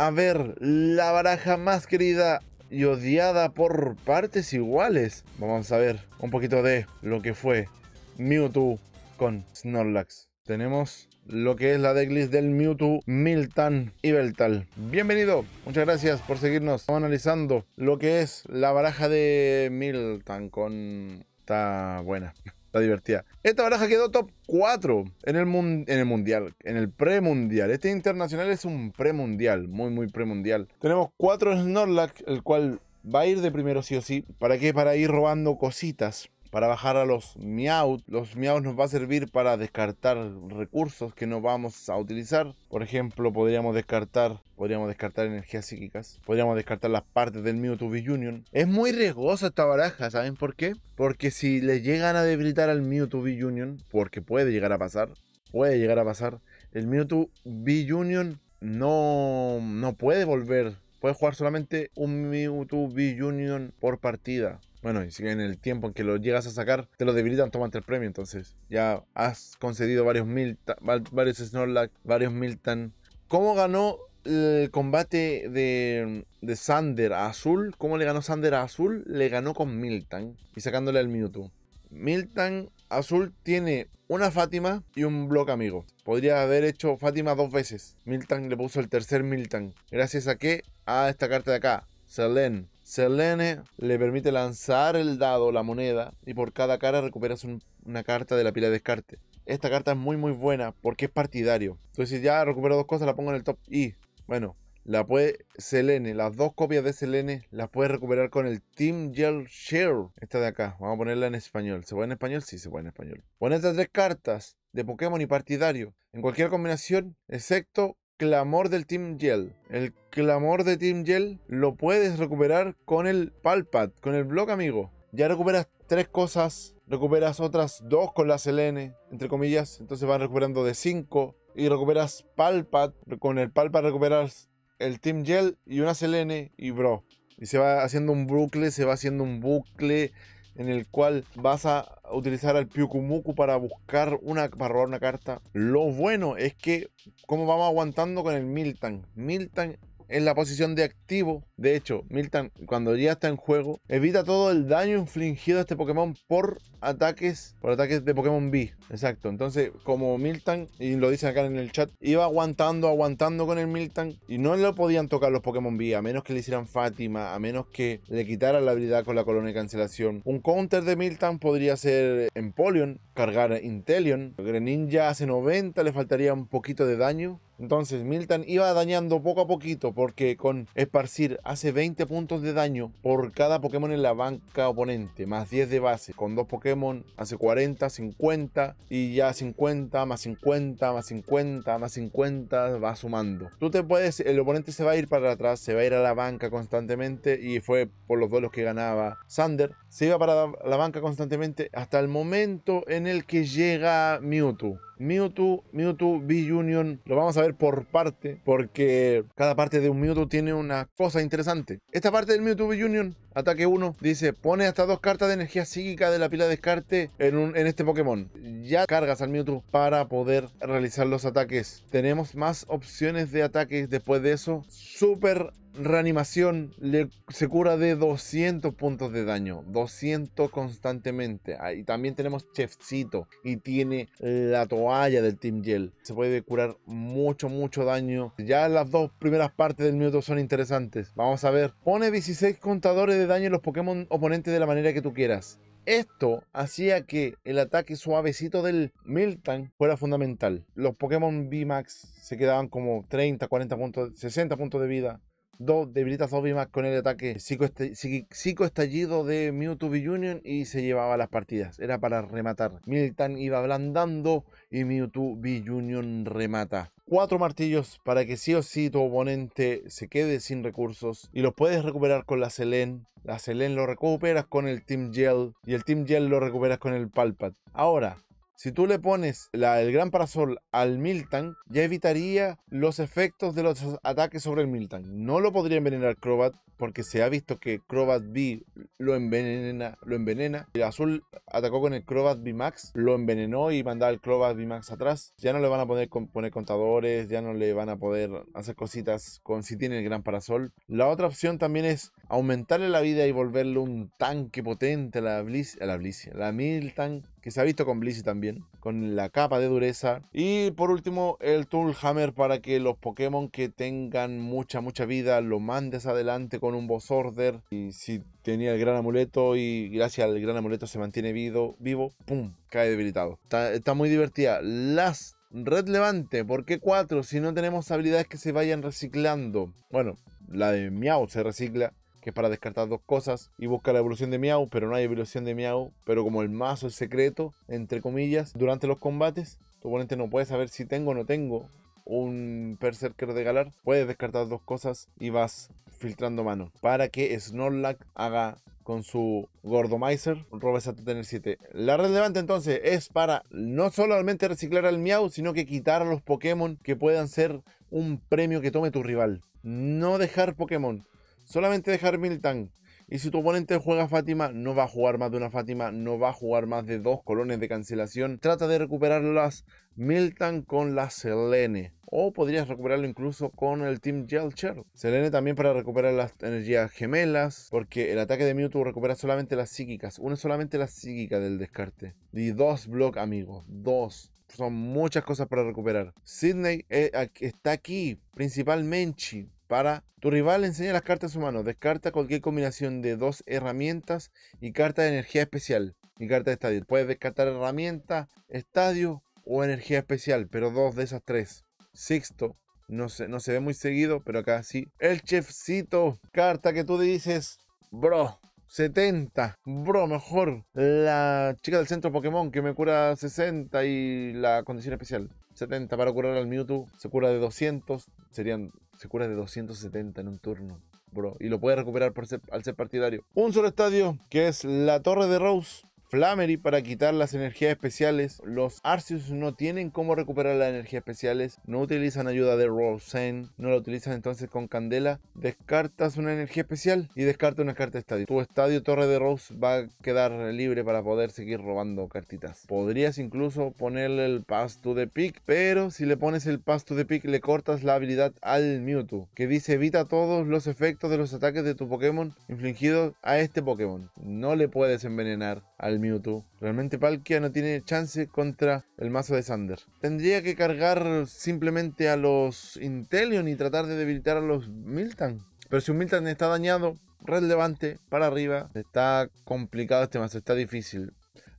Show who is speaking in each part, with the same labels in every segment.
Speaker 1: A ver, la baraja más querida y odiada por partes iguales. Vamos a ver un poquito de lo que fue Mewtwo con Snorlax. Tenemos lo que es la decklist del Mewtwo, Miltan y Beltal. Bienvenido, muchas gracias por seguirnos. Estamos analizando lo que es la baraja de Miltan con... Está buena la divertida. Esta baraja quedó top 4 en el, en el mundial, en el premundial. Este internacional es un premundial, muy, muy premundial. Tenemos 4 Snorlax, el cual va a ir de primero sí o sí. ¿Para qué? Para ir robando cositas para bajar a los Meowth Los Meowth nos va a servir para descartar recursos que no vamos a utilizar. Por ejemplo, podríamos descartar, podríamos descartar energías psíquicas, podríamos descartar las partes del Mewtwo b Union. Es muy riesgosa esta baraja, ¿saben por qué? Porque si le llegan a debilitar al Mewtwo b Union, porque puede llegar a pasar, puede llegar a pasar, el Mewtwo b Union no, no puede volver. Puede jugar solamente un Mewtwo b Union por partida. Bueno, y si en el tiempo en que lo llegas a sacar, te lo debilitan, toman el premio. Entonces, ya has concedido varios mil, varios Snorlax, varios Miltan. ¿Cómo ganó el combate de, de, Sander a Azul? ¿Cómo le ganó Sander a Azul? Le ganó con Milton y sacándole al Mewtwo. Miltan Azul tiene una Fátima y un Block amigo. Podría haber hecho Fátima dos veces. Milton le puso el tercer Milton. Gracias a que a esta carta de acá, Selene Selene le permite lanzar el dado, la moneda, y por cada cara recuperas una carta de la pila de descarte. Esta carta es muy muy buena porque es partidario. Entonces si ya recupero dos cosas, la pongo en el top y bueno, la puede Selene, las dos copias de Selene las puedes recuperar con el Team Gel Share. Esta de acá, vamos a ponerla en español. ¿Se puede en español? Sí, se puede en español. Pon estas tres cartas de Pokémon y partidario en cualquier combinación, excepto clamor del Team Gel. El clamor de Team Gel lo puedes recuperar con el Palpat, con el blog, amigo. Ya recuperas tres cosas, recuperas otras dos con la selene entre comillas, entonces vas recuperando de cinco. Y recuperas Palpat, con el Palpat recuperas el Team Gel y una Selene y bro. Y se va haciendo un bucle, se va haciendo un bucle, en el cual vas a utilizar al Pyukumuku para buscar una, para robar una carta. Lo bueno es que, como vamos aguantando con el Miltank. Miltan en la posición de activo. De hecho, Milton, cuando ya está en juego, evita todo el daño infligido a este Pokémon por ataques, por ataques de Pokémon B. Exacto. Entonces, como Milton, y lo dicen acá en el chat, iba aguantando, aguantando con el Milton, y no lo podían tocar los Pokémon B, a menos que le hicieran Fátima, a menos que le quitaran la habilidad con la colonia de cancelación. Un counter de Milton podría ser eh, Empoleon, cargar Inteleon. Greninja hace 90, le faltaría un poquito de daño entonces Milton iba dañando poco a poquito porque con esparcir hace 20 puntos de daño por cada Pokémon en la banca oponente, más 10 de base. Con dos Pokémon hace 40, 50 y ya 50 más 50 más 50 más 50 va sumando. Tú te puedes, el oponente se va a ir para atrás, se va a ir a la banca constantemente y fue por los duelos que ganaba Sander. Se iba para la banca constantemente hasta el momento en el que llega Mewtwo. Mewtwo, Mewtwo B-Union, lo vamos a ver por parte, porque cada parte de un Mewtwo tiene una cosa interesante. Esta parte del Mewtwo B-Union Ataque 1 dice, pone hasta dos cartas de energía psíquica de la pila de descarte en, en, este Pokémon. Ya cargas al Mewtwo para poder realizar los ataques. Tenemos más opciones de ataques después de eso. Súper reanimación le, se cura de 200 puntos de daño, 200 constantemente. Ah, y también tenemos Chefcito y tiene la toalla del Team Gel. Se puede curar mucho, mucho daño. Ya las dos primeras partes del minuto son interesantes. Vamos a ver. Pone 16 contadores de daño en los Pokémon oponentes de la manera que tú quieras. Esto hacía que el ataque suavecito del Miltan fuera fundamental. Los Pokémon Max se quedaban como 30, 40 puntos, 60 puntos de vida. Dos, debilitas zombies con el ataque este, estallido de Mewtwo B Union y se llevaba las partidas. Era para rematar. Milton iba blandando y Mewtwo B Union remata. Cuatro martillos para que sí o sí tu oponente se quede sin recursos y los puedes recuperar con la Selene. La Selene lo recuperas con el Team Gel y el Team Gel lo recuperas con el Palpat. Ahora, si tú le pones el gran parasol al Milton ya evitaría los efectos de los ataques sobre el Milton. No lo podría envenenar Crobat, porque se ha visto que Crobat B lo envenena. Lo envenena. El azul atacó con el Crobat B Max, lo envenenó y mandó al Crobat B Max atrás. Ya no le van a poder poner contadores, ya no le van a poder hacer cositas con si tiene el gran parasol. La otra opción también es aumentarle la vida y volverle un tanque potente a la bliss a la la Miltank, que se ha visto con Blissey también, con la capa de dureza. Y por último, el Tool Hammer para que los Pokémon que tengan mucha, mucha vida lo mandes adelante con un boss order. Y si tenía el gran amuleto y gracias al gran amuleto se mantiene vivo, vivo ¡pum! cae debilitado. Está, muy divertida. Las Red Levante, ¿por qué 4? Si no tenemos habilidades que se vayan reciclando. Bueno, la de Miau se recicla que es para descartar dos cosas, y busca la evolución de Miau, pero no hay evolución de Miau, pero como el mazo es secreto, entre comillas, durante los combates, tu oponente no puede saber si tengo o no tengo un Berserker de Galar, puedes descartar dos cosas y vas filtrando mano. Para que Snorlax haga con su Gordomizer, Robes a tener 7. La relevante entonces es para no solamente reciclar al Miau, sino que quitar a los Pokémon que puedan ser un premio que tome tu rival. No dejar Pokémon. Solamente dejar Milton Y si tu oponente juega Fátima, no va a jugar más de una Fátima, no va a jugar más de dos colones de cancelación. Trata de recuperar las Miltan con la Selene. O podrías recuperarlo incluso con el Team Gelcher. Selene también para recuperar las energías gemelas. Porque el ataque de Mewtwo recupera solamente las psíquicas. Una solamente la psíquica del descarte. Y dos block, amigos. Dos son muchas cosas para recuperar. Sidney eh, está aquí, principalmente. Para tu rival enseña las cartas a su mano. Descarta cualquier combinación de dos herramientas y carta de energía especial y carta de estadio. Puedes descartar herramienta, estadio o energía especial, pero dos de esas tres. Sexto. no se, no se ve muy seguido, pero acá sí. El chefcito, carta que tú dices, bro, 70. Bro, mejor. La chica del centro Pokémon que me cura 60 y la condición especial. 70 para curar al Mewtwo. Se cura de 200. Serían se cura de 270 en un turno, bro. Y lo puede recuperar al ser partidario. Un solo estadio, que es la Torre de Rose. Flamery para quitar las energías especiales. Los Arceus no tienen cómo recuperar las energías especiales. No utilizan ayuda de Zen, No la utilizan entonces con Candela. Descartas una energía especial y descartas una carta estadio. Tu estadio Torre de Rose va a quedar libre para poder seguir robando cartitas. Podrías incluso ponerle el Pass to the Pick. Pero si le pones el Pass to the Pick le cortas la habilidad al Mewtwo. Que dice evita todos los efectos de los ataques de tu Pokémon infligidos a este Pokémon. No le puedes envenenar al Mewtwo. Realmente Palkia no tiene chance contra el mazo de Sander. Tendría que cargar simplemente a los Intelion y tratar de debilitar a los Miltan. Pero si un Miltan está dañado, relevante, para arriba, está complicado este mazo, está difícil.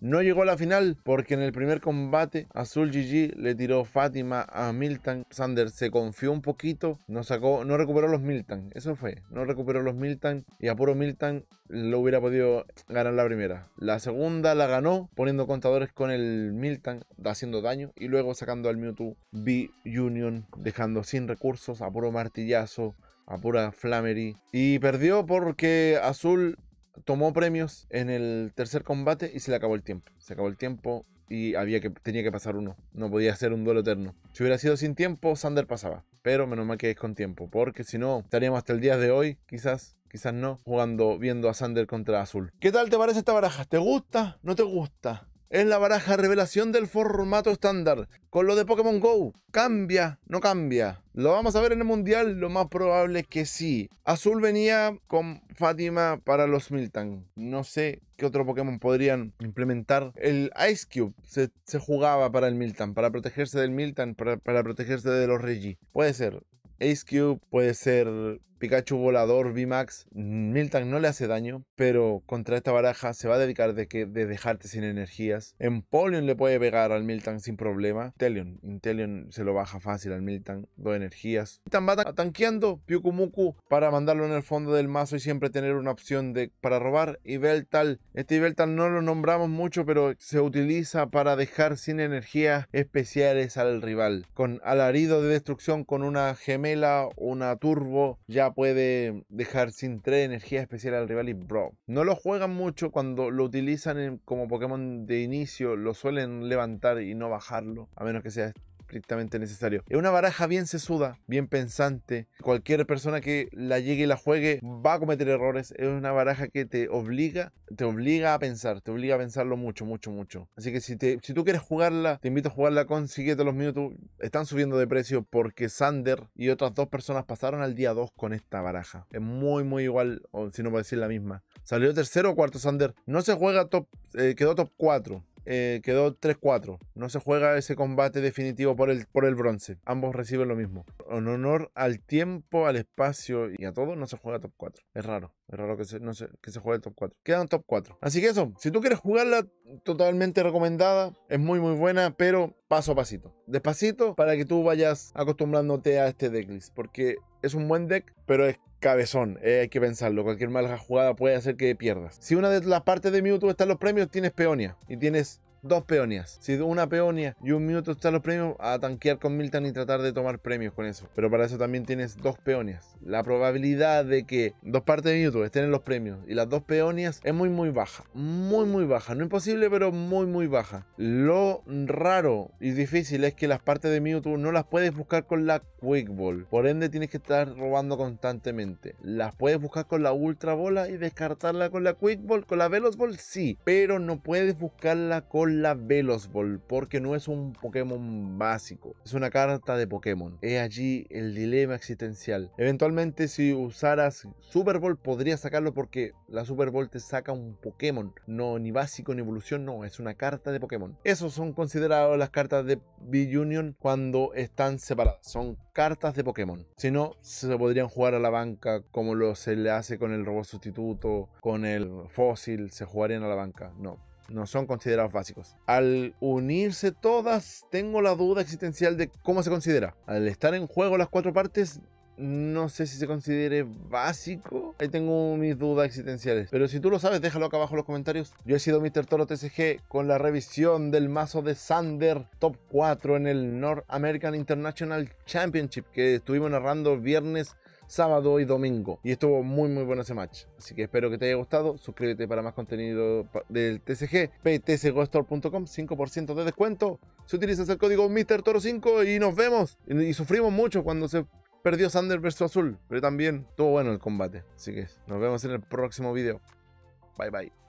Speaker 1: No llegó a la final porque en el primer combate Azul GG le tiró Fátima a Milton. Sanders se confió un poquito, no sacó, no recuperó los Milton. Eso fue, no recuperó los Milton y a puro Milton lo hubiera podido ganar la primera. La segunda la ganó poniendo contadores con el Milton, haciendo daño y luego sacando al Mewtwo B Union, dejando sin recursos a puro martillazo a pura Flamery. Y perdió porque Azul tomó premios en el tercer combate y se le acabó el tiempo. Se acabó el tiempo y había que, tenía que pasar uno. No podía ser un duelo eterno. Si hubiera sido sin tiempo, Sander pasaba. Pero menos mal que es con tiempo, porque si no, estaríamos hasta el día de hoy, quizás, quizás no, jugando, viendo a Sander contra Azul. ¿Qué tal te parece esta baraja? ¿Te gusta? ¿No te gusta? Es la baraja revelación del formato estándar. Con lo de Pokémon Go, ¿cambia? No cambia. ¿Lo vamos a ver en el mundial? Lo más probable que sí. Azul venía con Fátima para los Miltan. No sé qué otro Pokémon podrían implementar. El Ice Cube se, jugaba para el Miltan, para protegerse del Miltan, para, protegerse de los Regi. Puede ser. Ice Cube puede ser Pikachu volador VMAX, mm, Miltank no le hace daño, pero contra esta baraja se va a dedicar de, que, de dejarte sin energías. Empoleon le puede pegar al Miltank sin problema. Telion, Inteleon mm, se lo baja fácil al Miltank, dos energías. Miltank va tanqueando Pyukumuku para mandarlo en el fondo del mazo y siempre tener una opción de, para robar. Y Beltal, este Beltal no lo nombramos mucho, pero se utiliza para dejar sin energías especiales al rival. Con alarido de destrucción, con una gemela, una turbo, ya puede dejar sin 3 energía especial al rival y bro. No lo juegan mucho cuando lo utilizan como Pokémon de inicio, lo suelen levantar y no bajarlo, a menos que sea estrictamente necesario. Es una baraja bien sesuda, bien pensante. Cualquier persona que la llegue y la juegue va a cometer errores. Es una baraja que te obliga, te obliga a pensar, te obliga a pensarlo mucho, mucho, mucho. Así que si, te, si tú quieres jugarla, te invito a jugarla con Siguiente los minutos. Están subiendo de precio porque Sander y otras dos personas pasaron al día 2 con esta baraja. Es muy, muy igual, si no puedo decir la misma. Salió tercero o cuarto Sander. No se juega top, eh, quedó top 4. Eh, quedó 3-4. No se juega ese combate definitivo por el, por el bronce. Ambos reciben lo mismo. En honor al tiempo, al espacio y a todo, no se juega top 4. Es raro. Es raro que se, que se juegue el top 4. Quedan top 4. Así que eso, si tú quieres jugarla, totalmente recomendada. Es muy, muy buena, pero paso a pasito. Despacito para que tú vayas acostumbrándote a este decklist. Porque es un buen deck, pero es cabezón. Eh, hay que pensarlo. Cualquier mala jugada puede hacer que pierdas. Si una de las partes de Mewtwo está en los premios, tienes peonia. Y tienes dos peonias, Si una peonia y un minuto están los premios, a tanquear con Milton y tratar de tomar premios con eso. Pero para eso también tienes dos peonias, La probabilidad de que dos partes de Mewtwo estén en los premios y las dos peonias es muy, muy baja. Muy, muy baja. No imposible, pero muy, muy baja. Lo raro y difícil es que las partes de Mewtwo no las puedes buscar con la Quick Ball. Por ende, tienes que estar robando constantemente. Las puedes buscar con la Ultra Bola y descartarla con la Quick Ball. Con la Veloz Ball, sí. Pero no puedes buscarla con la Ball, porque no es un Pokémon básico, es una carta de Pokémon. Es allí el dilema existencial. Eventualmente si usaras Super Ball podrías sacarlo porque la Super Ball te saca un Pokémon. No, ni básico ni evolución, no, es una carta de Pokémon. Esos son considerados las cartas de B-Union cuando están separadas. Son cartas de Pokémon. Si no, se podrían jugar a la banca como lo se le hace con el robot sustituto, con el fósil, se jugarían a la banca. No no son considerados básicos. Al unirse todas, tengo la duda existencial de cómo se considera. Al estar en juego las cuatro partes, no sé si se considere básico. Ahí tengo mis dudas existenciales. Pero si tú lo sabes, déjalo acá abajo en los comentarios. Yo he sido Mr. Toro TCG con la revisión del mazo de Sander Top 4 en el North American International Championship que estuvimos narrando viernes sábado y domingo. Y estuvo muy muy bueno ese match. Así que espero que te haya gustado. Suscríbete para más contenido del TCG. ptsgostore.com 5% de descuento. Si utilizas el código toro 5 y nos vemos. Y sufrimos mucho cuando se perdió Sander versus Azul. Pero también estuvo bueno el combate. Así que nos vemos en el próximo video. Bye bye.